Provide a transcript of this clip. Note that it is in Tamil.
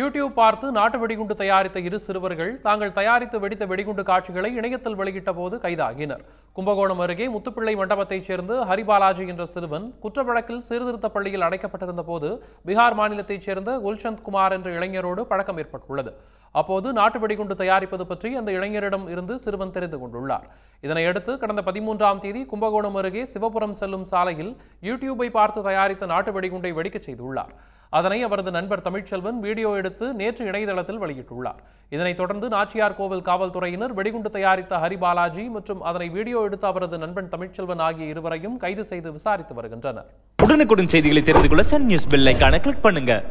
யூடியூப் பார்த்து நாட்டு வெடிகுண்டு தயாரித்த இரு சிறுவர்கள் தாங்கள் தயாரித்து வெடித்த வெடிகுண்டு காட்சிகளை இணையத்தில் வெளியிட்ட போது கைதாகினர் கும்பகோணம் அருகே முத்துப்பிள்ளை மண்டபத்தைச் சேர்ந்த ஹரிபாலாஜி என்ற சிறுவன் குற்ற வழக்கில் சீர்திருத்த பள்ளியில் அடைக்கப்பட்டிருந்த போது பீகார் மாநிலத்தைச் சேர்ந்த குல்சந்த் குமார் என்ற இளைஞரோடு பழக்கம் ஏற்பட்டுள்ளது அப்போது நாட்டு வெடிகுண்டு தயாரிப்பது பற்றி அந்த இளைஞரிடம் இருந்து சிறுவன் தெரிந்து கொண்டுள்ளார் இதனையடுத்து கடந்த பதிமூன்றாம் தேதி கும்பகோணம் அருகே சிவபுரம் செல்லும் சாலையில் யூடியூபை பார்த்து தயாரித்த நாட்டு வெடிகுண்டை வெடிக்கச் செய்துள்ளார் அதனை அவரது நண்பர் தமிழ்ச்செல்வன் வீடியோ எடுத்து நேற்று இணையதளத்தில் வெளியிட்டுள்ளார் இதனைத் தொடர்ந்து நாச்சியார் கோவில் காவல்துறையினர் வெடிகுண்டு தயாரித்த ஹரிபாலாஜி மற்றும் அதனை வீடியோ எடுத்த அவரது நண்பன் தமிழ்ச்செல்வன் ஆகிய இருவரையும் கைது செய்து விசாரித்து வருகின்றனர் உடனுக்குடன் செய்திகளை தெரிந்து கொள்ள சன் நியூஸ் பெல் கிளிக் பண்ணுங்க